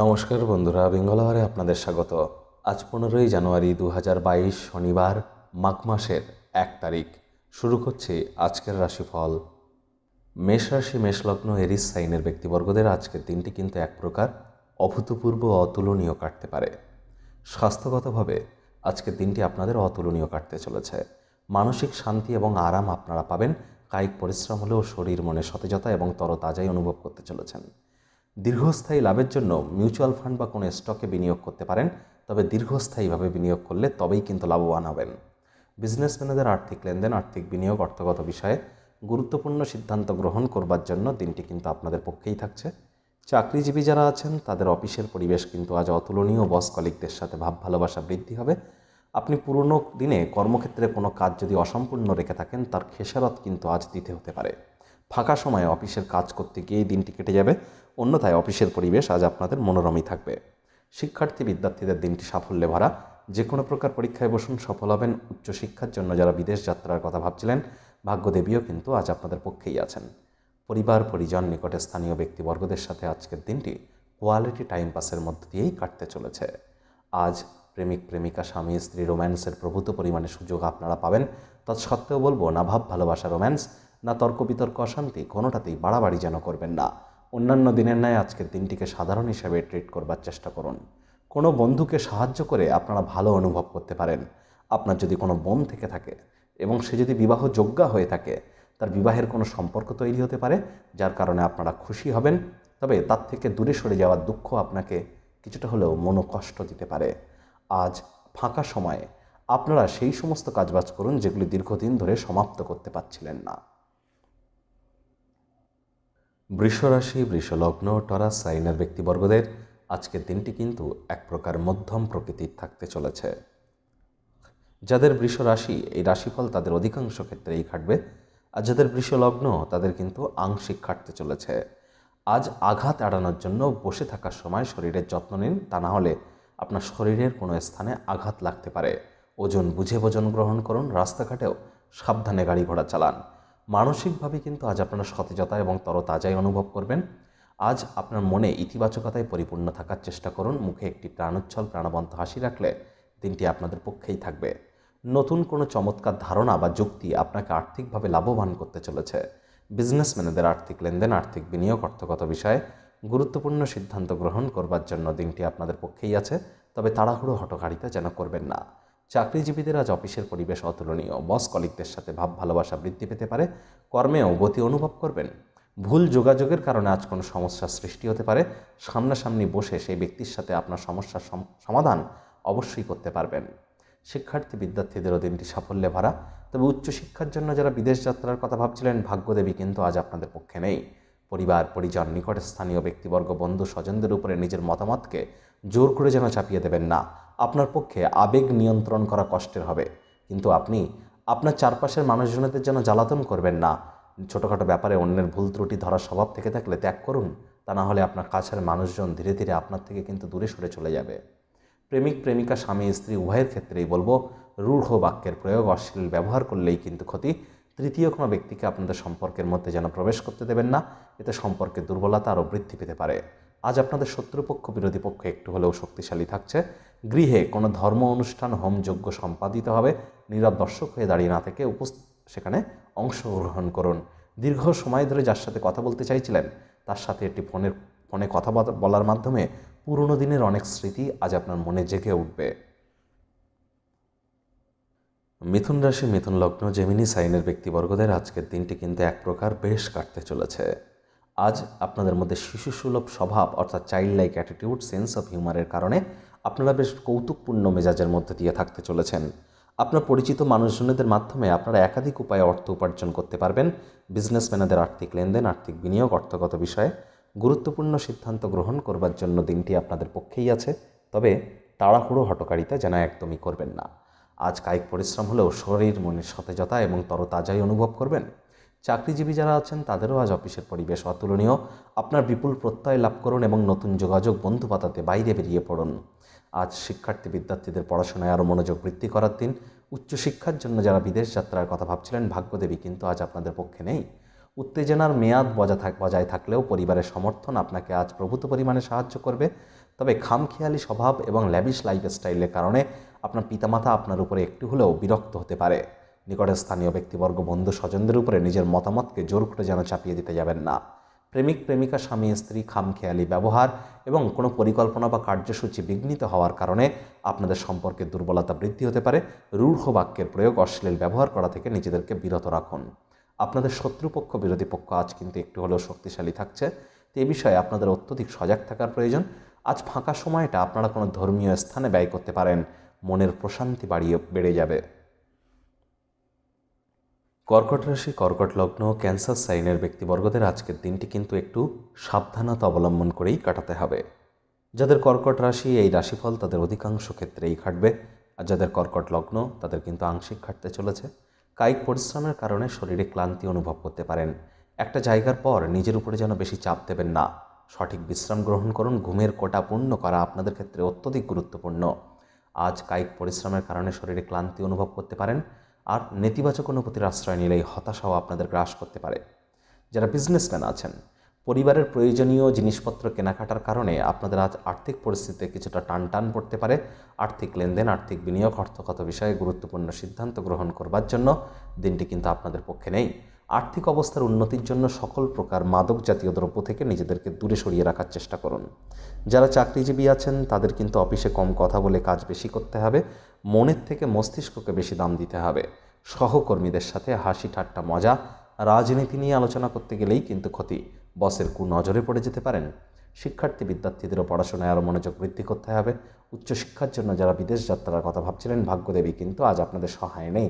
নমস্কার বন্ধুরা বেঙ্গলারে আপনাদের স্বাগত আজ পনেরোই জানুয়ারি দু শনিবার মাঘ মাসের এক তারিখ শুরু করছে আজকের রাশিফল মেষ রাশি মেষলগ্ন এরিস সাইনের ব্যক্তিবর্গদের আজকের দিনটি কিন্তু এক প্রকার অভূতপূর্ব অতুলনীয় কাটতে পারে স্বাস্থ্যগতভাবে আজকের দিনটি আপনাদের অতুলনীয় কাটতে চলেছে মানসিক শান্তি এবং আরাম আপনারা পাবেন কায়িক পরিশ্রম হলেও শরীর মনে সতেজতা এবং তরতাজাই অনুভব করতে চলেছেন দীর্ঘস্থায়ী লাভের জন্য মিউচুয়াল ফান্ড বা কোনো স্টকে বিনিয়োগ করতে পারেন তবে দীর্ঘস্থায়ীভাবে বিনিয়োগ করলে তবেই কিন্তু লাভবান হবেন বিজনেসম্যানেদের আর্থিক লেনদেন আর্থিক বিনিয়োগ অর্থগত বিষয়ে গুরুত্বপূর্ণ সিদ্ধান্ত গ্রহণ করবার জন্য দিনটি কিন্তু আপনাদের পক্ষেই থাকছে চাকরিজীবী যারা আছেন তাদের অফিসের পরিবেশ কিন্তু আজ অতুলনীয় বস কলিকদের সাথে ভাব ভালোবাসা বৃদ্ধি হবে আপনি পুরনো দিনে কর্মক্ষেত্রে কোনো কাজ যদি অসম্পূর্ণ রেখে থাকেন তার খেসারত কিন্তু আজ দিতে হতে পারে ফাঁকা সময়ে অফিসের কাজ করতে গিয়েই দিনটি কেটে যাবে অন্যথায় অফিসের পরিবেশ আজ আপনাদের মনোরমই থাকবে শিক্ষার্থী বিদ্যার্থীদের দিনটি সাফল্যে ভরা যে কোনো প্রকার পরীক্ষায় বসুন সফল হবেন উচ্চশিক্ষার জন্য যারা বিদেশ যাত্রার কথা ভাবছিলেন ভাগ্যদেবীও কিন্তু আজ আপনাদের পক্ষেই আছেন পরিবার পরিজন নিকটে স্থানীয় ব্যক্তিবর্গদের সাথে আজকের দিনটি কোয়ালিটি টাইম পাসের মধ্য দিয়েই কাটতে চলেছে আজ প্রেমিক প্রেমিকা স্বামী স্ত্রী রোম্যান্সের প্রভূত পরিমাণে সুযোগ আপনারা পাবেন তৎসত্ত্বেও বলবো না ভাব ভালোবাসা রোম্যান্স না তর্ক বিতর্ক অশান্তি কোনোটাতেই বাড়াবাড়ি যেন করবেন না অন্যান্য দিনের ন্যায় আজকের দিনটিকে সাধারণ হিসাবে ট্রিট করবার চেষ্টা করুন কোনো বন্ধুকে সাহায্য করে আপনারা ভালো অনুভব করতে পারেন আপনার যদি কোনো বোন থেকে থাকে এবং সে যদি বিবাহ যোগ্যা হয়ে থাকে তার বিবাহের কোনো সম্পর্ক তৈরি হতে পারে যার কারণে আপনারা খুশি হবেন তবে তার থেকে দূরে সরে যাওয়ার দুঃখ আপনাকে কিছুটা হলেও মনোকষ্ট দিতে পারে আজ ফাঁকা সময়ে আপনারা সেই সমস্ত কাজবাজ করুন যেগুলি দীর্ঘদিন ধরে সমাপ্ত করতে পারছিলেন না বৃষরাশি বৃষলগ্ন টরা সাইনের ব্যক্তিবর্গদের আজকের দিনটি কিন্তু এক প্রকার মধ্যম প্রকৃতির থাকতে চলেছে যাদের বৃষ রাশি এই রাশিফল তাদের অধিকাংশ ক্ষেত্রেই খাটবে আর যাদের বৃষলগ্ন তাদের কিন্তু আংশিক খাটতে চলেছে আজ আঘাত এড়ানোর জন্য বসে থাকার সময় শরীরের যত্ন নিন তা না হলে আপনার শরীরের কোনো স্থানে আঘাত লাগতে পারে ওজন বুঝে ওজন গ্রহণ করুন রাস্তাঘাটেও সাবধানে গাড়ি ঘোড়া চালান মানসিকভাবে কিন্তু আজ আপনারা সতেজতা এবং তরতাজাই অনুভব করবেন আজ আপনার মনে ইতিবাচকতায় পরিপূর্ণ থাকার চেষ্টা করুন মুখে একটি প্রাণোচ্ছল প্রাণবন্ত হাসি রাখলে দিনটি আপনাদের পক্ষেই থাকবে নতুন কোনো চমৎকার ধারণা বা যুক্তি আপনাকে আর্থিকভাবে লাভবান করতে চলেছে বিজনেসম্যানেদের আর্থিক লেনদেন আর্থিক বিনিয়োগ অর্থগত বিষয়ে গুরুত্বপূর্ণ সিদ্ধান্ত গ্রহণ করবার জন্য দিনটি আপনাদের পক্ষেই আছে তবে তাড়াহুড়ো হটকারিতা যেন করবেন না চাকরিজীবীদের আজ অফিসের পরিবেশ অতুলনীয় বস কলিকদের সাথে ভাব ভালোবাসা বৃদ্ধি পেতে পারে কর্মেও গতি অনুভব করবেন ভুল যোগাযোগের কারণে আজ কোনো সমস্যার সৃষ্টি হতে পারে সামনাসামনি বসে সেই ব্যক্তির সাথে আপনার সমস্যার সমাধান অবশ্যই করতে পারবেন শিক্ষার্থী বিদ্যার্থীদেরও দিনটি সাফল্যে ভরা তবে উচ্চশিক্ষার জন্য যারা বিদেশ যাত্রার কথা ভাবছিলেন ভাগ্যদেবী কিন্তু আজ আপনাদের পক্ষে নেই পরিবার পরিজন নিকট স্থানীয় ব্যক্তিবর্গ বন্ধু স্বজনদের উপরে নিজের মতামতকে জোর করে যেন চাপিয়ে দেবেন না আপনার পক্ষে আবেগ নিয়ন্ত্রণ করা কষ্টের হবে কিন্তু আপনি আপনার চারপাশের মানুষজনদের যেন জ্বালাতন করবেন না ছোটোখাটো ব্যাপারে অন্যের ভুল ত্রুটি ধরার স্বভাব থেকে থাকলে ত্যাগ করুন তা না হলে আপনার কাছের মানুষজন ধীরে ধীরে আপনার থেকে কিন্তু দূরে সরে চলে যাবে প্রেমিক প্রেমিকা স্বামী স্ত্রী উভয়ের ক্ষেত্রেই বলবো রূঢ় বাক্যের প্রয়োগ অশ্লীল ব্যবহার করলেই কিন্তু ক্ষতি তৃতীয় কোনো ব্যক্তিকে আপনাদের সম্পর্কের মধ্যে যেন প্রবেশ করতে দেবেন না এতে সম্পর্কে দুর্বলতা আরও বৃদ্ধি পেতে পারে আজ আপনাদের শত্রুপক্ষ বিরোধী পক্ষ একটু হলেও শক্তিশালী থাকছে গৃহে কোনো ধর্ম অনুষ্ঠান হোমযোগ্য সম্পাদিত হবে নীরব দর্শক হয়ে দাঁড়িয়ে না থেকে উপস্থিত সেখানে অংশগ্রহণ করুন দীর্ঘ সময় ধরে যার সাথে কথা বলতে চাইছিলেন তার সাথে একটি ফোনের ফোনে কথা বলার মাধ্যমে পুরনো দিনের অনেক স্মৃতি আজ আপনার মনে জেগে উঠবে মিথুন রাশি মিথুন লগ্ন জেমিনি সাইনের ব্যক্তিবর্গদের আজকের দিনটি কিন্তু এক প্রকার বেশ কাটতে চলেছে আজ আপনাদের মধ্যে শিশু সুলভ স্বভাব অর্থাৎ child like attitude sense of হিউমারের কারণে আপনারা বেশ কৌতুকপূর্ণ মেজাজের মধ্যে দিয়ে থাকতে চলেছেন আপনার পরিচিত মানুষজনদের মাধ্যমে আপনারা একাধিক উপায়ে অর্থ উপার্জন করতে পারবেন বিজনেসম্যানদের আর্থিক লেনদেন আর্থিক বিনিয়োগ অর্থগত বিষয়ে গুরুত্বপূর্ণ সিদ্ধান্ত গ্রহণ করবার জন্য দিনটি আপনাদের পক্ষেই আছে তবে তাড়াহুড়ো হটকারিতা যেন একদমই করবেন না আজ কায়িক পরিশ্রম হলেও শরীর মনের সতেজতা এবং তরতাজাই অনুভব করবেন চাকরিজীবী যারা আছেন তাদেরও আজ অফিসের পরিবেশ অতুলনীয় আপনার বিপুল প্রত্যয় লাভ করুন এবং নতুন যোগাযোগ বন্ধু পাতাতে বাইরে বেরিয়ে পড়ুন আজ শিক্ষার্থী বিদ্যার্থীদের পড়াশোনায় আরও মনোযোগ বৃদ্ধি করার দিন উচ্চশিক্ষার জন্য যারা বিদেশ যাত্রার কথা ভাবছিলেন ভাগ্যদেবী কিন্তু আজ আপনাদের পক্ষে নেই উত্তেজনার মেয়াদ বজা থাক বজায় থাকলেও পরিবারের সমর্থন আপনাকে আজ প্রভূত পরিমাণে সাহায্য করবে তবে খামখেয়ালি স্বভাব এবং ল্যাবিশ লাইফস্টাইলের কারণে আপনার পিতামাতা আপনার উপরে একটু হলেও বিরক্ত হতে পারে নিকটে স্থানীয় ব্যক্তিবর্গ বন্ধু স্বজনদের উপরে নিজের মতামতকে জোর করে যেন চাপিয়ে দিতে যাবেন না প্রেমিক প্রেমিকা স্বামী স্ত্রী খামখেয়ালি ব্যবহার এবং কোনো পরিকল্পনা বা কার্যসূচি বিঘ্নিত হওয়ার কারণে আপনাদের সম্পর্কে দুর্বলতা বৃদ্ধি হতে পারে রূঢ় বাক্যের প্রয়োগ অশ্লীল ব্যবহার করা থেকে নিজেদেরকে বিরত রাখুন আপনাদের শত্রুপক্ষ বিরোধী পক্ষ আজ কিন্তু একটু হলেও শক্তিশালী থাকছে তো এ বিষয়ে আপনাদের অত্যধিক সজাগ থাকার প্রয়োজন আজ ফাঁকা সময়টা আপনারা কোনো ধর্মীয় স্থানে ব্যয় করতে পারেন মনের প্রশান্তি বাড়িয়ে বেড়ে যাবে কর্কট রাশি কর্কট লগ্ন ক্যান্সার সাইনের ব্যক্তিবর্গদের আজকের দিনটি কিন্তু একটু সাবধানতা অবলম্বন করেই কাটাতে হবে যাদের কর্কট রাশি এই রাশিফল তাদের অধিকাংশ ক্ষেত্রেই খাটবে আর যাদের কর্কট লগ্ন তাদের কিন্তু আংশিক খাটতে চলেছে কায়িক পরিশ্রমের কারণে শরীরে ক্লান্তি অনুভব করতে পারেন একটা জায়গার পর নিজের উপরে যেন বেশি চাপ দেবেন না সঠিক বিশ্রাম গ্রহণ করুন ঘুমের কোটা পূর্ণ করা আপনাদের ক্ষেত্রে অত্যধিক গুরুত্বপূর্ণ আজ কায়িক পরিশ্রমের কারণে শরীরে ক্লান্তি অনুভব করতে পারেন আর নেতিবাচক অনুভূতির আশ্রয় নিলে এই হতাশাও আপনাদের গ্রাস করতে পারে যারা বিজনেসম্যান আছেন পরিবারের প্রয়োজনীয় জিনিসপত্র কেনাকাটার কারণে আপনাদের আজ আর্থিক পরিস্থিতিতে কিছুটা টান টান পড়তে পারে আর্থিক লেনদেন আর্থিক বিনিয়োগ অর্থগত বিষয়ে গুরুত্বপূর্ণ সিদ্ধান্ত গ্রহণ করবার জন্য দিনটি কিন্তু আপনাদের পক্ষে নেই আর্থিক অবস্থার উন্নতির জন্য সকল প্রকার মাদক জাতীয় দ্রব্য থেকে নিজেদেরকে দূরে সরিয়ে রাখার চেষ্টা করুন যারা চাকরিজীবী আছেন তাদের কিন্তু অফিসে কম কথা বলে কাজ বেশি করতে হবে মনের থেকে মস্তিষ্ককে বেশি দাম দিতে হবে সহকর্মীদের সাথে হাসি ঠাট্টা মজা রাজনীতি নিয়ে আলোচনা করতে গেলেই কিন্তু ক্ষতি বসের কু নজরে পড়ে যেতে পারেন শিক্ষার্থী বিদ্যার্থীদেরও পড়াশোনায় আরও মনোযোগ বৃদ্ধি করতে হবে উচ্চশিক্ষার জন্য যারা বিদেশ যাত্রার কথা ভাবছিলেন ভাগ্যদেবী কিন্তু আজ আপনাদের সহায় নেই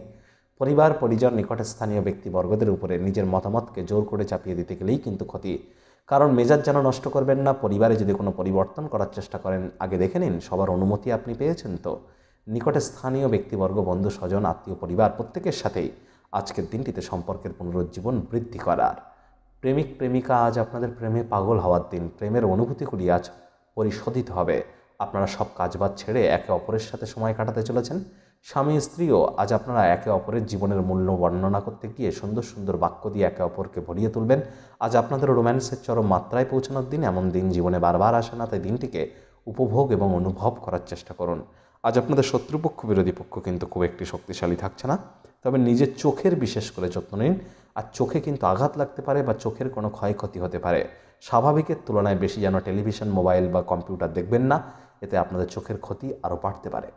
পরিবার পরিজন নিকটে স্থানীয় ব্যক্তিবর্গদের উপরে নিজের মতামতকে জোর করে চাপিয়ে দিতে গেলেই কিন্তু ক্ষতি কারণ মেজাজ যেন নষ্ট করবেন না পরিবারে যদি কোনো পরিবর্তন করার চেষ্টা করেন আগে দেখে নিন সবার অনুমতি আপনি পেয়েছেন তো নিকটে স্থানীয় ব্যক্তিবর্গ বন্ধু স্বজন আত্মীয় পরিবার প্রত্যেকের সাথেই আজকের দিনটিতে সম্পর্কের পুনরুজ্জীবন বৃদ্ধি করার প্রেমিক প্রেমিকা আজ আপনাদের প্রেমে পাগল হওয়ার দিন প্রেমের অনুভূতিগুলি আজ পরিশোধিত হবে আপনারা সব কাজবাজ ছেড়ে একে অপরের সাথে সময় কাটাতে চলেছেন স্বামী স্ত্রীও আজ আপনারা একে অপরের জীবনের মূল্য বর্ণনা করতে গিয়ে সুন্দর সুন্দর বাক্য দিয়ে একে অপরকে ভরিয়ে তুলবেন আজ আপনাদের রোম্যান্সের চরম মাত্রায় পৌঁছানোর দিন এমন দিন জীবনে বারবার আসে না তাই দিনটিকে উপভোগ এবং অনুভব করার চেষ্টা করুন আজ আপনাদের শত্রুপক্ষ বিরোধী পক্ষ কিন্তু খুব একটি শক্তিশালী থাকছে না তবে নিজের চোখের বিশেষ করে যত্ন নিন আর চোখে কিন্তু আঘাত লাগতে পারে বা চোখের কোনো ক্ষয়ক্ষতি হতে পারে স্বাভাবিকের তুলনায় বেশি যেন টেলিভিশন মোবাইল বা কম্পিউটার দেখবেন না এতে আপনাদের চোখের ক্ষতি আরও বাড়তে পারে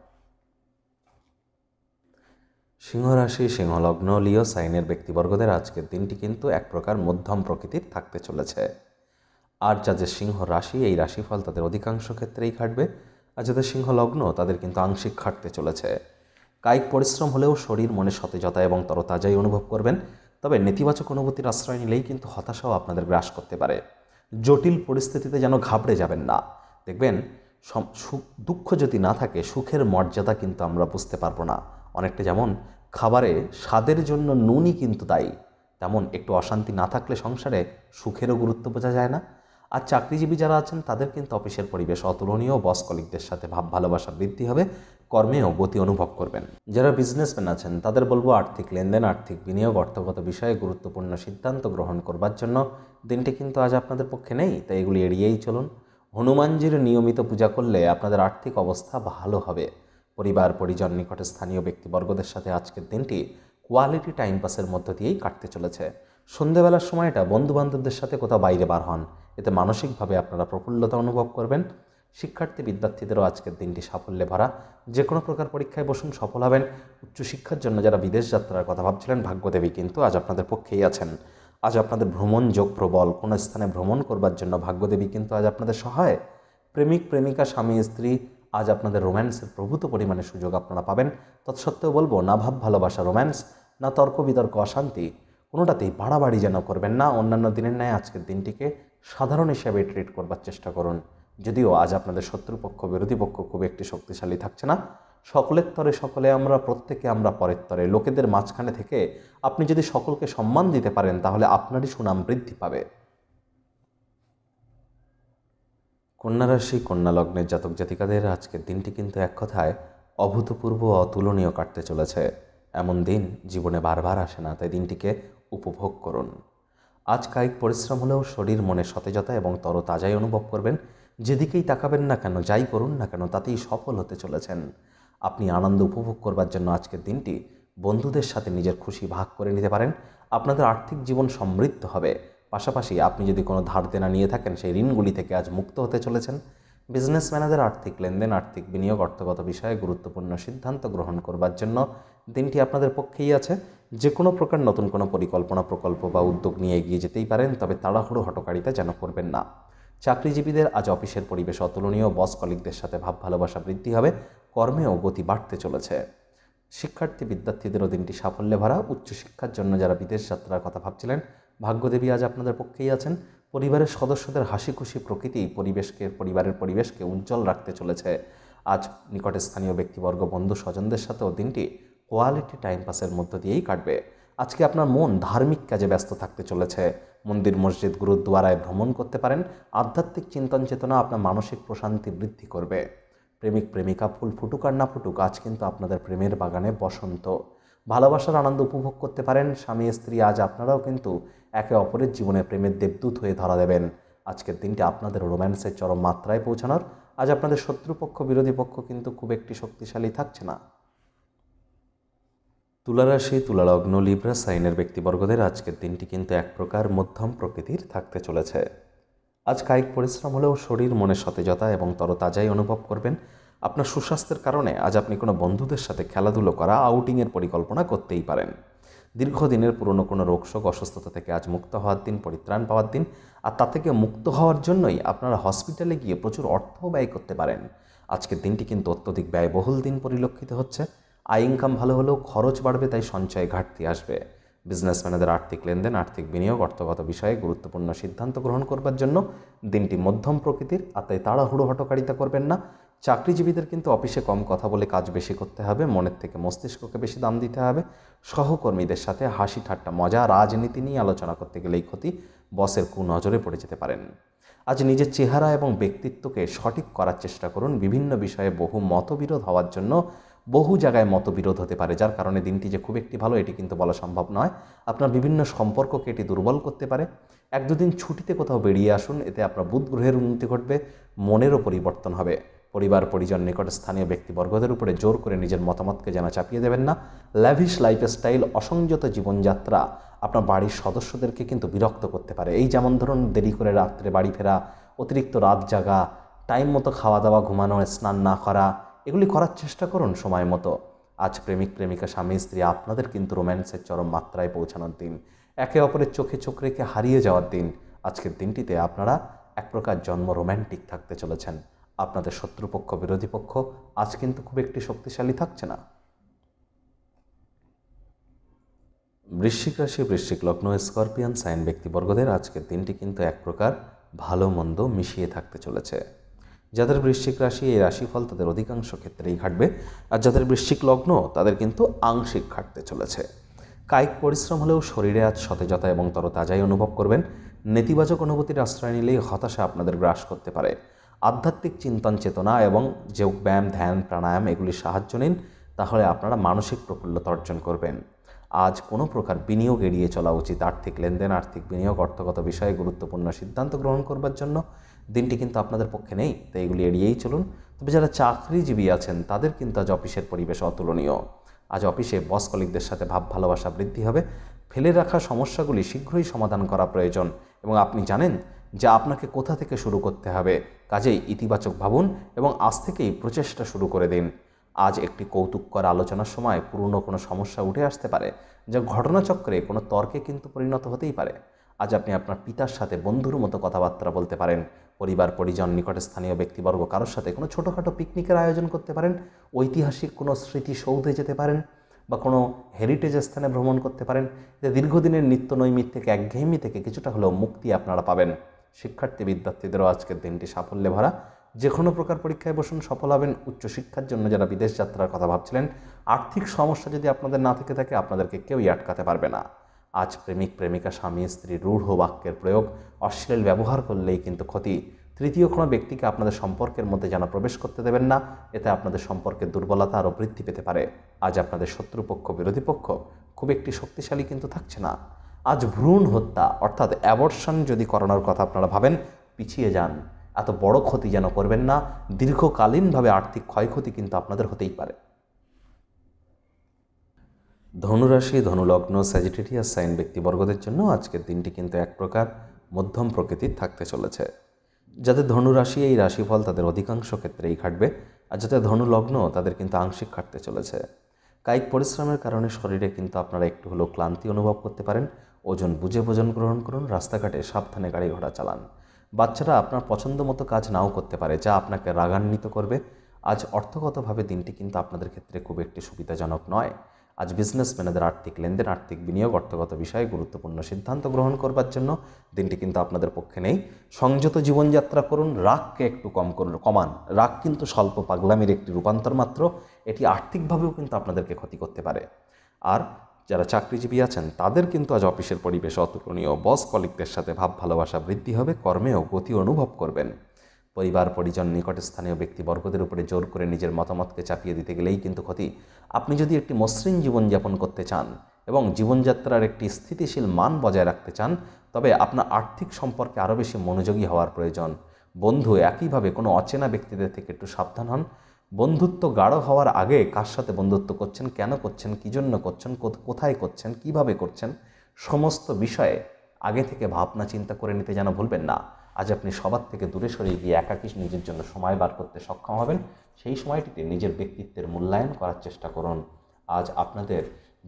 সিংহরাশি সিংহলগ্ন লিও সাইনের ব্যক্তিবর্গদের আজকের দিনটি কিন্তু এক প্রকার মধ্যম প্রকৃতির থাকতে চলেছে আর যাদের সিংহ রাশি এই রাশিফল তাদের অধিকাংশ ক্ষেত্রেই কাটবে আর যাদের সিংহ লগ্ন তাদের কিন্তু আংশিক খাটতে চলেছে কায়িক পরিশ্রম হলেও শরীর মনে সতেজতা এবং তরতাজাই অনুভব করবেন তবে নেতিবাচক অনুভূতির আশ্রয় নিলেই কিন্তু হতাশাও আপনাদের গ্রাস করতে পারে জটিল পরিস্থিতিতে যেন ঘাবড়ে যাবেন না দেখবেন দুঃখ যদি না থাকে সুখের মর্যাদা কিন্তু আমরা বুঝতে পারবো না অনেকটা যেমন খাবারে স্বাদের জন্য নুনই কিন্তু দায়ী তেমন একটু অশান্তি না থাকলে সংসারে সুখেরও গুরুত্ব বোঝা যায় না আর চাকরিজীবী যারা আছেন তাদের কিন্তু অফিসের পরিবেশ অতুলনীয় বস কলিকদের সাথে ভাব ভালোবাসা বৃদ্ধি হবে কর্মেও গতি অনুভব করবেন যারা বিজনেসম্যান আছেন তাদের বলবো আর্থিক লেনদেন আর্থিক বিনিয়োগ অর্থগত বিষয়ে গুরুত্বপূর্ণ সিদ্ধান্ত গ্রহণ করবার জন্য দিনটি কিন্তু আজ আপনাদের পক্ষে নেই তাই এগুলি এড়িয়েই চলুন হনুমানজির নিয়মিত পূজা করলে আপনাদের আর্থিক অবস্থা ভালো হবে পরিবার পরিজন নিকটে স্থানীয় ব্যক্তিবর্গদের সাথে আজকের দিনটি কোয়ালিটি টাইম পাসের মধ্য দিয়েই কাটতে চলেছে সন্ধেবেলার সময়টা বন্ধুবান্ধবদের সাথে কোথাও বাইরে বার হন এতে মানসিকভাবে আপনারা প্রফুল্লতা অনুভব করবেন শিক্ষার্থী বিদ্যার্থীদেরও আজকের দিনটি সাফল্যে ভরা যে কোনো প্রকার পরীক্ষায় বসুন সফল হবেন উচ্চশিক্ষার জন্য যারা বিদেশ যাত্রার কথা ভাবছিলেন ভাগ্যদেবী কিন্তু আজ আপনাদের পক্ষেই আছেন আজ আপনাদের ভ্রমণ যোগ প্রবল কোনো স্থানে ভ্রমণ করবার জন্য ভাগ্যদেবী কিন্তু আজ আপনাদের সহায় প্রেমিক প্রেমিকা স্বামী স্ত্রী আজ আপনাদের রোম্যান্সের প্রভূত পরিমাণে সুযোগ আপনারা পাবেন তৎসত্ত্বেও বলবো না ভাব ভালোবাসা রোম্যান্স না তর্ক বিতর্ক অশান্তি কোনোটাতেই বাড়াবাড়ি যেন করবেন না অন্যান্য দিনের ন্যায় আজকের দিনটিকে সাধারণ হিসাবে ট্রিট করবার চেষ্টা করুন যদিও আজ আপনাদের শত্রুপক্ষ বিরোধী পক্ষ খুব একটি শক্তিশালী থাকছে না সকলের তরে সকলে আমরা প্রত্যেকে আমরা পরের তরে লোকেদের মাঝখানে থেকে আপনি যদি সকলকে সম্মান দিতে পারেন তাহলে আপনারই সুনাম বৃদ্ধি পাবে কন্যারাশি কন্যা লগ্নের জাতক জাতিকাদের আজকের দিনটি কিন্তু এক কথায় অভূতপূর্ব অতুলনীয় কাটতে চলেছে এমন দিন জীবনে বারবার আসে না তাই দিনটিকে উপভোগ করুন আজ কায়িক পরিশ্রম হলেও শরীর মনে সতেজতা এবং তরতাজাই অনুভব করবেন যেদিকেই তাকাবেন না কেন যাই করুন না কেন তাতেই সফল হতে চলেছেন আপনি আনন্দ উপভোগ করবার জন্য আজকের দিনটি বন্ধুদের সাথে নিজের খুশি ভাগ করে নিতে পারেন আপনাদের আর্থিক জীবন সমৃদ্ধ হবে পাশাপাশি আপনি যদি কোনো ধার দেনা নিয়ে থাকেন সেই ঋণগুলি থেকে আজ মুক্ত হতে চলেছেন বিজনেসম্যানদের আর্থিক লেনদেন আর্থিক বিনিয়োগ অর্থগত বিষয়ে গুরুত্বপূর্ণ সিদ্ধান্ত গ্রহণ করবার জন্য দিনটি আপনাদের পক্ষেই আছে যে কোনো প্রকার নতুন কোনো পরিকল্পনা প্রকল্প বা উদ্যোগ নিয়ে এগিয়ে যেতেই পারেন তবে তাড়াহুড়ো হটকারিতা যেন করবেন না চাকরিজীবীদের আজ অফিসের পরিবেশ অতুলনীয় বস কলিকদের সাথে ভাব ভালোবাসা বৃদ্ধি হবে কর্মেও গতি বাড়তে চলেছে শিক্ষার্থী বিদ্যার্থীদেরও দিনটি সাফল্যে ভরা উচ্চশিক্ষার জন্য যারা বিদেশ যাত্রার কথা ভাবছিলেন ভাগ্যদেবী আজ আপনাদের পক্ষেই আছেন পরিবারের সদস্যদের হাসি খুশি প্রকৃতি পরিবেশকে পরিবারের পরিবেশকে উজ্জ্বল রাখতে চলেছে আজ নিকটে স্থানীয় ব্যক্তিবর্গ বন্ধু স্বজনদের সাথেও দিনটি কোয়ালিটি টাইম পাসের মধ্য দিয়েই কাটবে আজকে আপনার মন ধার্মিক কাজে ব্যস্ত থাকতে চলেছে মন্দির মসজিদ গুরুদ্বারায় ভ্রমণ করতে পারেন আধ্যাত্মিক চিন্তন চেতনা আপনার মানসিক প্রশান্তি বৃদ্ধি করবে প্রেমিক প্রেমিকা ফুল ফুটুক আর না ফুটুক আজ কিন্তু আপনাদের প্রেমের বাগানে বসন্ত ভালোবাসার আনন্দ উপভোগ করতে পারেন স্বামী স্ত্রী আজ আপনারাও কিন্তু একে অপরের জীবনে প্রেমের দেবদূত হয়ে ধরা দেবেন আজকের দিনটি আপনাদের রোম্যান্সের চরম মাত্রায় পৌঁছানোর আজ আপনাদের শত্রুপক্ষ বিরোধী পক্ষ কিন্তু খুব একটি শক্তিশালী থাকছে না তুলারাশি তুলালগ্ন লিব্রা সাইনের ব্যক্তিবর্গদের আজকের দিনটি কিন্তু এক প্রকার মধ্যম প্রকৃতির থাকতে চলেছে আজ কায়িক পরিশ্রম হলেও শরীর মনে সতেজতা এবং তরতাজাই অনুভব করবেন আপনার সুস্বাস্থ্যের কারণে আজ আপনি কোনো বন্ধুদের সাথে খেলাধুলো করা আউটিংয়ের পরিকল্পনা করতেই পারেন দীর্ঘদিনের পুরনো কোনো রোগশোক অসুস্থতা থেকে আজ মুক্ত হওয়ার দিন পরিত্রাণ পাওয়ার দিন আর তা থেকে মুক্ত হওয়ার জন্যই আপনারা হসপিটালে গিয়ে প্রচুর অর্থ ব্যয় করতে পারেন আজকের দিনটি কিন্তু অত্যধিক ব্যয়বহুল দিন পরিলক্ষিত হচ্ছে আয় ইনকাম ভালো হলেও খরচ বাড়বে তাই সঞ্চয় ঘাটতি আসবে বিজনেসম্যানেদের আর্থিক লেনদেন আর্থিক বিনিয়োগ অর্থগত বিষয়ে গুরুত্বপূর্ণ সিদ্ধান্ত গ্রহণ করবার জন্য দিনটি মধ্যম প্রকৃতির আর তাই তাড়াহুড়ো হটকারিতা করবেন না চাকরিজীবীদের কিন্তু অফিসে কম কথা বলে কাজ বেশি করতে হবে মনের থেকে মস্তিষ্ককে বেশি দাম দিতে হবে সহকর্মীদের সাথে হাসি ঠাট্টা মজা রাজনীতি নিয়ে আলোচনা করতে গেলেই ক্ষতি বসের কুনজরে পড়ে যেতে পারেন আজ নিজের চেহারা এবং ব্যক্তিত্বকে সঠিক করার চেষ্টা করুন বিভিন্ন বিষয়ে বহু মতবিরোধ হওয়ার জন্য বহু জায়গায় মতবিরোধ হতে পারে যার কারণে দিনটি যে খুব একটি ভালো এটি কিন্তু বলা সম্ভব নয় আপনার বিভিন্ন সম্পর্ককে এটি দুর্বল করতে পারে এক দুদিন ছুটিতে কোথাও বেরিয়ে আসুন এতে আপনার বুধ গ্রহের উন্নতি ঘটবে মনেরও পরিবর্তন হবে পরিবার পরিজন নিকট স্থানীয় ব্যক্তিবর্গদের উপরে জোর করে নিজের মতামতকে যেন চাপিয়ে দেবেন না ল্যাভিশ লাইফস্টাইল অসংযত জীবনযাত্রা আপনার বাড়ির সদস্যদেরকে কিন্তু বিরক্ত করতে পারে এই যেমন ধরুন দেরি করে রাত্রে বাড়ি ফেরা অতিরিক্ত রাত জাগা টাইম মতো খাওয়া দাওয়া ঘুমানো স্নান না করা এগুলি করার চেষ্টা করুন সময় মতো আজ প্রেমিক প্রেমিকা স্বামী স্ত্রী আপনাদের কিন্তু রোম্যান্সের চরম মাত্রায় পৌঁছানোর দিন একে অপরের চোখে চোখ রেখে হারিয়ে যাওয়ার দিন আজকের দিনটিতে আপনারা এক প্রকার জন্ম রোম্যান্টিক থাকতে চলেছেন আপনাদের শত্রুপক্ষ বিরোধী পক্ষ আজ কিন্তু খুব একটি শক্তিশালী থাকছে না বৃশ্চিক রাশি বৃশ্চিক লগ্ন স্করপিয়ান সাইন ব্যক্তিবর্গদের আজকের দিনটি কিন্তু এক প্রকার ভালো মন্দ মিশিয়ে থাকতে চলেছে যাদের বৃশ্চিক রাশি এই রাশিফল তাদের অধিকাংশ ক্ষেত্রেই ঘাটবে আর যাদের বৃশ্চিক লগ্ন তাদের কিন্তু আংশিক ঘাটতে চলেছে কায়িক পরিশ্রম হলেও শরীরে আজ সতেজতা এবং তরতাজাই অনুভব করবেন নেতিবাচক অনুভূতির আশ্রয় নিলেই হতাশা আপনাদের গ্রাস করতে পারে আধ্যাত্মিক চিন্তন চেতনা এবং যোগব্যায়াম ধ্যান প্রাণায়াম এগুলির সাহায্য নিন তাহলে আপনারা মানসিক প্রফুল্লতা অর্জন করবেন আজ কোনো প্রকার বিনিয়োগ এড়িয়ে চলা উচিত আর্থিক লেনদেন আর্থিক বিনিয়োগ অর্থগত বিষয়ে গুরুত্বপূর্ণ সিদ্ধান্ত গ্রহণ করবার জন্য দিনটি কিন্তু আপনাদের পক্ষে নেই তাই এগুলি এড়িয়েই চলুন তবে যারা চাকরিজীবী আছেন তাদের কিন্তু আজ অফিসের পরিবেশ অতুলনীয় আজ অফিসে বস কলিকদের সাথে ভাব ভালোবাসা বৃদ্ধি হবে ফেলে রাখা সমস্যাগুলি শীঘ্রই সমাধান করা প্রয়োজন এবং আপনি জানেন যা আপনাকে কোথা থেকে শুরু করতে হবে কাজেই ইতিবাচক ভাবুন এবং আজ থেকেই প্রচেষ্টা শুরু করে দিন আজ একটি কৌতুককর আলোচনার সময় পুরনো কোনো সমস্যা উঠে আসতে পারে যা ঘটনাচক্রে কোনো তর্কে কিন্তু পরিণত হতেই পারে আজ আপনি আপনার পিতার সাথে বন্ধুর মতো কথাবার্তা বলতে পারেন পরিবার পরিজন নিকটে স্থানীয় ব্যক্তিবর্গ কারোর সাথে কোনো ছোটোখাটো পিকনিকের আয়োজন করতে পারেন ঐতিহাসিক কোনো স্মৃতিসৌধে যেতে পারেন বা কোনো হেরিটেজ স্থানে ভ্রমণ করতে পারেন যে দীর্ঘদিনের নিত্য থেকে একঘেয়েমি থেকে কিছুটা হলেও মুক্তি আপনারা পাবেন শিক্ষার্থী বিদ্যার্থীদেরও আজকের দিনটি সাফল্যে ভরা যে কোনো প্রকার পরীক্ষায় বসুন সফল হবেন উচ্চশিক্ষার জন্য যারা বিদেশ যাত্রার কথা ভাবছিলেন আর্থিক সমস্যা যদি আপনাদের না থেকে থাকে আপনাদেরকে কেউই আটকাতে পারবে না আজ প্রেমিক প্রেমিকা স্বামী স্ত্রী রূঢ় বাক্যের প্রয়োগ অশ্লীল ব্যবহার করলেই কিন্তু ক্ষতি তৃতীয় কোনো ব্যক্তিকে আপনাদের সম্পর্কের মধ্যে যেন প্রবেশ করতে দেবেন না এতে আপনাদের সম্পর্কের দুর্বলতা আরও বৃদ্ধি পেতে পারে আজ আপনাদের শত্রুপক্ষ বিরোধী পক্ষ খুব একটি শক্তিশালী কিন্তু থাকছে না আজ ভ্রূণ হত্যা অর্থাৎ অ্যাবর্শন যদি করানোর কথা আপনারা ভাবেন পিছিয়ে যান এত বড় ক্ষতি যেন করবেন না দীর্ঘকালীনভাবে আর্থিক ক্ষয়ক্ষতি কিন্তু আপনাদের হতেই পারে ধনুরাশি ধনুলগ্ন স্যাজিটেরিয়াস সাইন ব্যক্তিবর্গদের জন্য আজকের দিনটি কিন্তু এক প্রকার মধ্যম প্রকৃতির থাকতে চলেছে যাদের ধনুরাশি এই রাশিফল তাদের অধিকাংশ ক্ষেত্রেই খাটবে আর যাদের ধনুলগ্ন তাদের কিন্তু আংশিক খাটতে চলেছে কায়িক পরিশ্রমের কারণে শরীরে কিন্তু আপনারা একটু হলেও ক্লান্তি অনুভব করতে পারেন ওজন বুঝে ভোজন গ্রহণ করুন রাস্তাঘাটে সাবধানে গাড়ি ঘোড়া চালান বাচ্চারা আপনার পছন্দ মতো কাজ নাও করতে পারে যা আপনাকে রাগান্বিত করবে আজ অর্থগতভাবে দিনটি কিন্তু আপনাদের ক্ষেত্রে খুব একটি সুবিধাজনক নয় আজ বিজনেসম্যানদের আর্থিক লেনদেন আর্থিক বিনিয়োগ অর্থগত বিষয়ে গুরুত্বপূর্ণ সিদ্ধান্ত গ্রহণ করবার জন্য দিনটি কিন্তু আপনাদের পক্ষে নেই সংযত জীবনযাত্রা করুন রাগকে একটু কম করুন কমান রাগ কিন্তু স্বল্প পাগলামির একটি রূপান্তর মাত্র এটি আর্থিকভাবেও কিন্তু আপনাদেরকে ক্ষতি করতে পারে আর যারা চাকরিজীবী আছেন তাদের কিন্তু আজ অফিসের পরিবেশ অতুলনীয় বস কলিকদের সাথে ভাব ভালোবাসা বৃদ্ধি হবে কর্মেও গতি অনুভব করবেন পরিবার পরিজন নিকট স্থানীয় ব্যক্তিবর্গদের উপরে জোর করে নিজের মতামতকে চাপিয়ে দিতে গেলেই কিন্তু ক্ষতি আপনি যদি একটি মসৃণ জীবনযাপন করতে চান এবং জীবনযাত্রার একটি স্থিতিশীল মান বজায় রাখতে চান তবে আপনার আর্থিক সম্পর্কে আরও বেশি মনোযোগী হওয়ার প্রয়োজন বন্ধু একইভাবে কোনো অচেনা ব্যক্তিদের থেকে একটু সাবধান হন বন্ধুত্ব গাঢ় হওয়ার আগে কার সাথে বন্ধুত্ব করছেন কেন করছেন কী জন্য করছেন কোথায় করছেন কিভাবে করছেন সমস্ত বিষয়ে আগে থেকে ভাবনা চিন্তা করে নিতে যেন ভুলবেন না আজ আপনি সবার থেকে দূরে সরিয়ে গিয়ে একাকী নিজের জন্য সময় বার করতে সক্ষম হবেন সেই সময়টিতে নিজের ব্যক্তিত্বের মূল্যায়ন করার চেষ্টা করুন আজ আপনাদের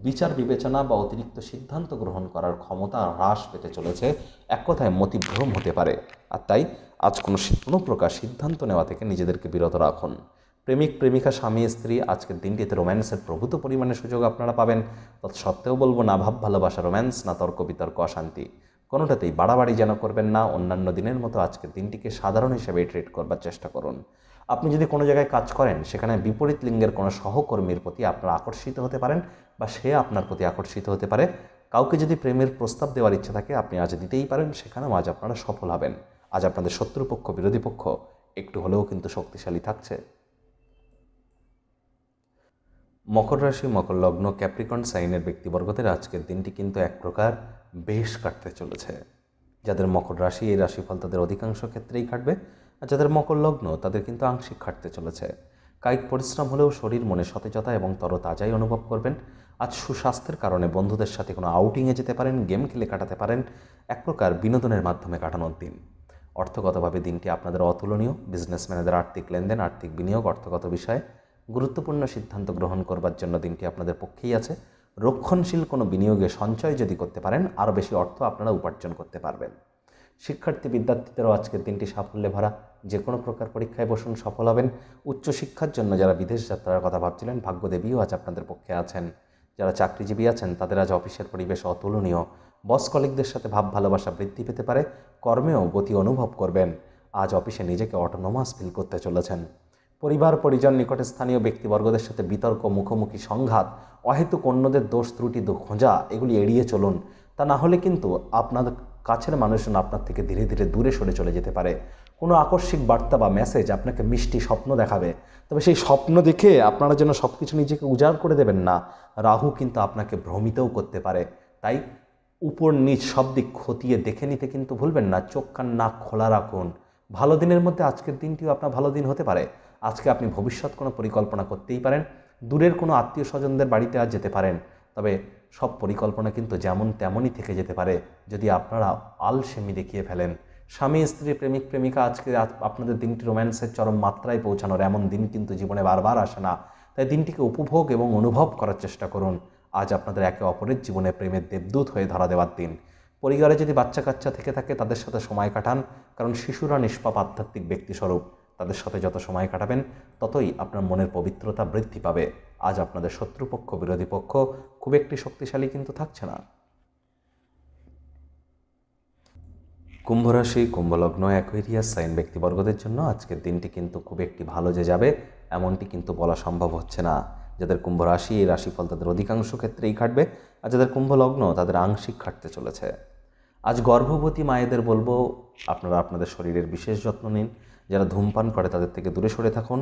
বিচার বিবেচনা বা অতিরিক্ত সিদ্ধান্ত গ্রহণ করার ক্ষমতা হ্রাস পেতে চলেছে এক কথায় মতিভ্রম হতে পারে আর তাই আজ কোনো কোনো প্রকার সিদ্ধান্ত নেওয়া থেকে নিজেদেরকে বিরত রাখুন প্রেমিক প্রেমিকা স্বামী স্ত্রী আজকের দিনটিতে রোম্যান্সের প্রভূত পরিমাণে সুযোগ আপনারা পাবেন তৎসত্ত্বেও বলবো না ভাব ভালোবাসা রোম্যান্স না তর্ক বিতর্ক অশান্তি কোনোটাতেই বাড়াবাড়ি যেন করবেন না অন্যান্য দিনের মতো আজকের দিনটিকে সাধারণ হিসেবে ট্রিট করবার চেষ্টা করুন আপনি যদি কোনো জায়গায় কাজ করেন সেখানে বিপরীত লিঙ্গের কোনো সহকর্মীর প্রতি আপনারা আকর্ষিত হতে পারেন বা সে আপনার প্রতি আকর্ষিত হতে পারে কাউকে যদি প্রেমের প্রস্তাব দেওয়ার ইচ্ছা থাকে আপনি আজ দিতেই পারেন সেখানেও আজ আপনারা সফল হবেন আজ আপনাদের শত্রুপক্ষ বিরোধী পক্ষ একটু হলেও কিন্তু শক্তিশালী থাকছে মকর রাশি মকর লগ্ন ক্যাপ্রিকন সাইনের ব্যক্তিবর্গদের আজকের দিনটি কিন্তু এক প্রকার বেশ কাটতে চলেছে যাদের মকর রাশি এই রাশিফল তাদের অধিকাংশ ক্ষেত্রেই কাটবে আর যাদের মকর লগ্ন তাদের কিন্তু আংশিক কাটতে চলেছে কায়িক পরিশ্রম হলেও শরীর মনে সতেজতা এবং তরতাজাই অনুভব করবেন আজ সুস্বাস্থ্যের কারণে বন্ধুদের সাথে কোনো আউটিংয়ে যেতে পারেন গেম খেলে কাটাতে পারেন এক প্রকার বিনোদনের মাধ্যমে কাটানোর দিন অর্থগতভাবে দিনটি আপনাদের অতুলনীয় বিজনেসম্যানেদের আর্থিক লেনদেন আর্থিক বিনিয়োগ অর্থগত বিষয়ে গুরুত্বপূর্ণ সিদ্ধান্ত গ্রহণ করবার জন্য দিনটি আপনাদের পক্ষেই আছে রক্ষণশীল কোনো বিনিয়োগে সঞ্চয় যদি করতে পারেন আরও বেশি অর্থ আপনারা উপার্জন করতে পারবেন শিক্ষার্থী বিদ্যার্থীদেরও আজকের দিনটি সাফল্যে ভরা যে কোনো প্রকার পরীক্ষায় বসুন সফল হবেন উচ্চশিক্ষার জন্য যারা বিদেশ যাত্রার কথা ভাবছিলেন ভাগ্যদেবীও আজ আপনাদের পক্ষে আছেন যারা চাকরিজীবী আছেন তাদের আজ অফিসের পরিবেশ অতুলনীয় বস কলিকদের সাথে ভাব ভালোবাসা বৃদ্ধি পেতে পারে কর্মেও গতি অনুভব করবেন আজ অফিসে নিজেকে অটোনোমাস ফিল করতে চলেছেন পরিবার পরিজন নিকটে স্থানীয় ব্যক্তিবর্গদের সাথে বিতর্ক মুখোমুখি সংঘাত অহেতুক অন্যদের দোষ ত্রুটি খোঁজা এগুলি এড়িয়ে চলুন তা না হলে কিন্তু আপনার কাছের মানুষজন আপনার থেকে ধীরে ধীরে দূরে সরে চলে যেতে পারে কোনো আকস্মিক বার্তা বা মেসেজ আপনাকে মিষ্টি স্বপ্ন দেখাবে তবে সেই স্বপ্ন দেখে আপনারা যেন সব কিছু নিজেকে উজাড় করে দেবেন না রাহু কিন্তু আপনাকে ভ্রমিতও করতে পারে তাই উপর নিচ সব দিক খতিয়ে দেখে নিতে কিন্তু ভুলবেন না চোখ কান নাক খোলা রাখুন ভালো দিনের মধ্যে আজকের দিনটিও আপনার ভালো দিন হতে পারে আজকে আপনি ভবিষ্যৎ কোনো পরিকল্পনা করতেই পারেন দূরের কোনো আত্মীয় স্বজনদের বাড়িতে আজ যেতে পারেন তবে সব পরিকল্পনা কিন্তু যেমন তেমনই থেকে যেতে পারে যদি আপনারা আলসেমি দেখিয়ে ফেলেন স্বামী স্ত্রী প্রেমিক প্রেমিকা আজকে আপনাদের দিনটি রোম্যান্সের চরম মাত্রায় পৌঁছানোর এমন দিন কিন্তু জীবনে বারবার আসে না তাই দিনটিকে উপভোগ এবং অনুভব করার চেষ্টা করুন আজ আপনাদের একে অপরের জীবনে প্রেমের দেবদূত হয়ে ধরা দেওয়ার দিন পরিবারে যদি বাচ্চা কাচ্চা থেকে থাকে তাদের সাথে সময় কাটান কারণ শিশুরা নিষ্পাপ আধ্যাত্মিক ব্যক্তিস্বরূপ তাদের সাথে যত সময় কাটাবেন ততই আপনার মনের পবিত্রতা বৃদ্ধি পাবে আজ আপনাদের শত্রুপক্ষ বিরোধী পক্ষ খুব একটি শক্তিশালী কিন্তু থাকছে না কুম্ভরাশি কুম্ভলগ্ন অ্যাকুইরিয়াস সাইন ব্যক্তিবর্গদের জন্য আজকের দিনটি কিন্তু খুব একটি ভালো যে যাবে এমনটি কিন্তু বলা সম্ভব হচ্ছে না যাদের কুম্ভ রাশি এই রাশিফল তাদের অধিকাংশ ক্ষেত্রেই খাটবে আর যাদের কুম্ভলগ্ন তাদের আংশিক খাটতে চলেছে আজ গর্ভবতী মায়েদের বলবো আপনারা আপনাদের শরীরের বিশেষ যত্ন নিন যারা ধূমপান করে তাদের থেকে দূরে সরে থাকুন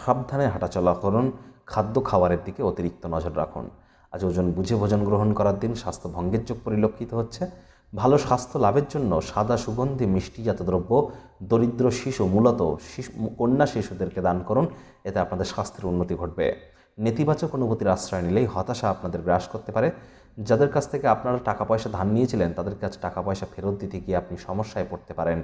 সাবধানে হাঁটাচলা করুন খাদ্য খাবারের দিকে অতিরিক্ত নজর রাখুন আজ ওজন বুঝে ভোজন গ্রহণ করার দিন স্বাস্থ্য ভঙ্গের যোগ পরিলক্ষিত হচ্ছে ভালো স্বাস্থ্য লাভের জন্য সাদা সুগন্ধি মিষ্টিজাত দ্রব্য দরিদ্র শিশু মূলত শিশু কন্যা শিশুদেরকে দান করুন এতে আপনাদের স্বাস্থ্যের উন্নতি ঘটবে নেতিবাচক অনুভূতির আশ্রয় নিলেই হতাশা আপনাদের গ্রাস করতে পারে যাদের কাছ থেকে আপনারা টাকা পয়সা ধার নিয়েছিলেন তাদের কাছে টাকা পয়সা ফেরত দিতে গিয়ে আপনি সমস্যায় পড়তে পারেন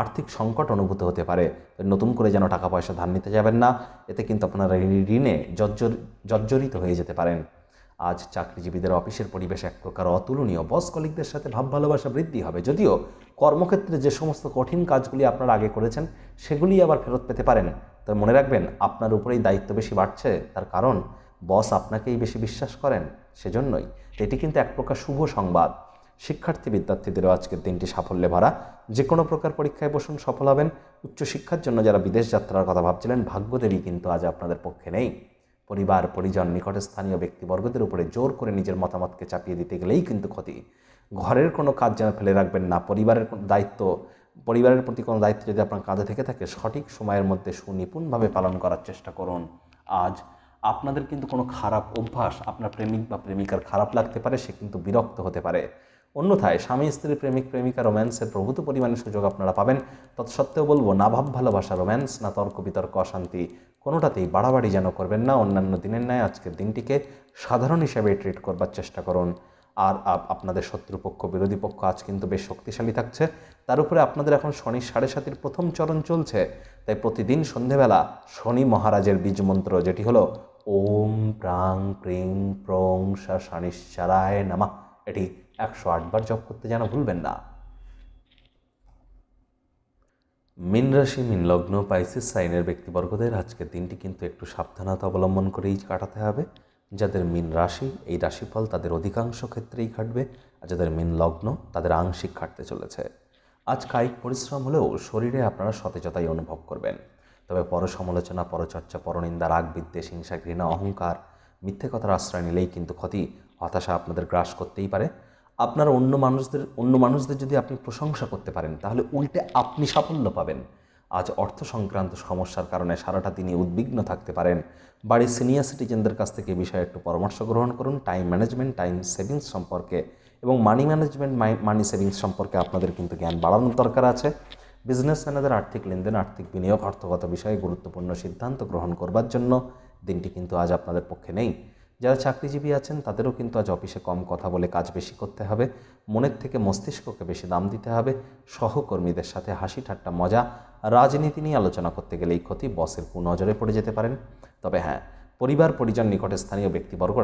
আর্থিক সংকট অনুভূত হতে পারে নতুন করে যেন টাকা পয়সা ধার নিতে যাবেন না এতে কিন্তু আপনারা ঋণে জর্জর জর্জরিত হয়ে যেতে পারেন আজ চাকরিজীবীদের অফিসের পরিবেশ এক প্রকার অতুলনীয় বস কলিকদের সাথে ভাব ভালোবাসা বৃদ্ধি হবে যদিও কর্মক্ষেত্রে যে সমস্ত কঠিন কাজগুলি আপনারা আগে করেছেন সেগুলি আবার ফেরত পেতে পারেন তবে মনে রাখবেন আপনার উপরেই দায়িত্ব বেশি বাড়ছে তার কারণ বস আপনাকেই বেশি বিশ্বাস করেন সেজন্যই এটি কিন্তু এক প্রকার শুভ সংবাদ শিক্ষার্থী বিদ্যার্থীদেরও আজকের দিনটি সাফল্যে ভরা যে কোনো প্রকার পরীক্ষায় বসুন সফল হবেন উচ্চশিক্ষার জন্য যারা বিদেশ যাত্রার কথা ভাবছিলেন ভাগ্যদেরই কিন্তু আজ আপনাদের পক্ষে নেই পরিবার পরিজন নিকটস্থানীয় ব্যক্তিবর্গদের উপরে জোর করে নিজের মতামতকে চাপিয়ে দিতে গেলেই কিন্তু ক্ষতি ঘরের কোনো কাজ যেন ফেলে রাখবেন না পরিবারের কোনো দায়িত্ব পরিবারের প্রতি কোনো দায়িত্ব যদি আপনার কাঁধে থেকে থাকে সঠিক সময়ের মধ্যে সুনিপুণভাবে পালন করার চেষ্টা করুন আজ আপনাদের কিন্তু কোনো খারাপ অভ্যাস আপনার প্রেমিক বা প্রেমিকার খারাপ লাগতে পারে সে কিন্তু বিরক্ত হতে পারে অন্যথায় স্বামী স্ত্রী প্রেমিক প্রেমিকা রোম্যান্সের প্রভূত পরিমাণে সুযোগ আপনারা পাবেন তৎসত্ত্বেও বলবো না ভাব ভালোবাসা রোম্যান্স না তর্ক বিতর্ক অশান্তি কোনোটাতেই বাড়াবাড়ি যেন করবেন না অন্যান্য দিনের ন্যায় আজকের দিনটিকে সাধারণ হিসেবে ট্রিট করবার চেষ্টা করুন আর আপনাদের শত্রুপক্ষ বিরোধী পক্ষ আজ কিন্তু বেশ শক্তিশালী থাকছে তার উপরে আপনাদের এখন শনি সাড়ে সাতির প্রথম চরণ চলছে তাই প্রতিদিন সন্ধেবেলা শনি মহারাজের বীজ মন্ত্র যেটি হলো ওম প্রাং প্রিং প্রং শনিশ্চারায় নামা এটি একশো আটবার জপ করতে যেন ভুলবেন না মিন রাশি মিন লগ্ন পাইসিস সাইনের ব্যক্তিবর্গদের আজকের দিনটি কিন্তু একটু সাবধানতা অবলম্বন করেই কাটাতে হবে যাদের মিন রাশি এই রাশিফল তাদের অধিকাংশ ক্ষেত্রেই খাটবে আর যাদের মিন লগ্ন তাদের আংশিক খাটতে চলেছে আজ কায়িক পরিশ্রম হলেও শরীরে আপনারা সতেজতাই অনুভব করবেন তবে পর সমালোচনা পরচর্চা পরনিন্দা রাগ বিদ্বেষ হিংসা ঘৃণা অহংকার মিথ্যে কথার আশ্রয় নিলেই কিন্তু ক্ষতি হতাশা আপনাদের গ্রাস করতেই পারে আপনার অন্য মানুষদের অন্য মানুষদের যদি আপনি প্রশংসা করতে পারেন তাহলে উল্টে আপনি সাফল্য পাবেন আজ অর্থ সংক্রান্ত সমস্যার কারণে সারাটা তিনি উদ্বিগ্ন থাকতে পারেন বাড়ির সিনিয়র সিটিজেনদের কাছ থেকে বিষয়ে একটু পরামর্শ গ্রহণ করুন টাইম ম্যানেজমেন্ট টাইম সেভিংস সম্পর্কে এবং মানি ম্যানেজমেন্ট মানি সেভিংস সম্পর্কে আপনাদের কিন্তু জ্ঞান বাড়ানোর দরকার আছে বিজনেসম্যানেদের আর্থিক লেনদেন আর্থিক বিনিয়োগ অর্থগত বিষয়ে গুরুত্বপূর্ণ সিদ্ধান্ত গ্রহণ করবার জন্য দিনটি কিন্তু আজ আপনাদের পক্ষে নেই যারা চাকরিজীবী আছেন তাদেরও কিন্তু আজ অফিসে কম কথা বলে কাজ বেশি করতে হবে মনের থেকে মস্তিষ্ককে বেশি দাম দিতে হবে সহকর্মীদের সাথে হাসি ঠাট্টা মজা রাজনীতি নিয়ে আলোচনা করতে গেলে এই ক্ষতি বসের কুনজরে পড়ে যেতে পারেন তবে হ্যাঁ পরিবার পরিজন নিকটে স্থানীয় ব্যক্তিবর্গ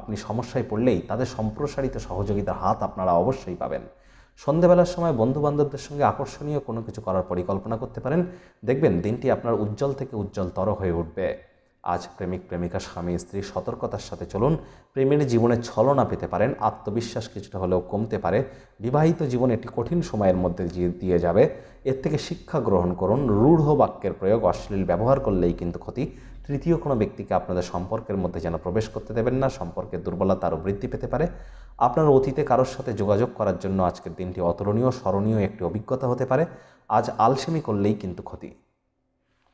আপনি সমস্যায় পড়লেই তাদের সম্প্রসারিত সহযোগিতার হাত আপনারা অবশ্যই পাবেন সন্ধেবেলার সময় বন্ধু বান্ধবদের সঙ্গে আকর্ষণীয় কোনো কিছু করার পরিকল্পনা করতে পারেন দেখবেন দিনটি আপনার উজ্জ্বল থেকে উজ্জ্বলতর হয়ে উঠবে আজ প্রেমিক প্রেমিকা স্বামী স্ত্রী সতর্কতার সাথে চলুন প্রেমের জীবনে ছলনা পেতে পারেন আত্মবিশ্বাস কিছুটা হলেও কমতে পারে বিবাহিত জীবন একটি কঠিন সময়ের মধ্যে দিয়ে যাবে এর থেকে শিক্ষা গ্রহণ করুন রূঢ় বাক্যের প্রয়োগ অশ্লীল ব্যবহার করলেই কিন্তু ক্ষতি তৃতীয় কোনো ব্যক্তিকে আপনাদের সম্পর্কের মধ্যে যেন প্রবেশ করতে দেবেন না সম্পর্কের দুর্বলতা আরও বৃদ্ধি পেতে পারে আপনার অতীতে কারোর সাথে যোগাযোগ করার জন্য আজকের দিনটি অতুলনীয় স্মরণীয় একটি অভিজ্ঞতা হতে পারে আজ আলসেমি করলেই কিন্তু ক্ষতি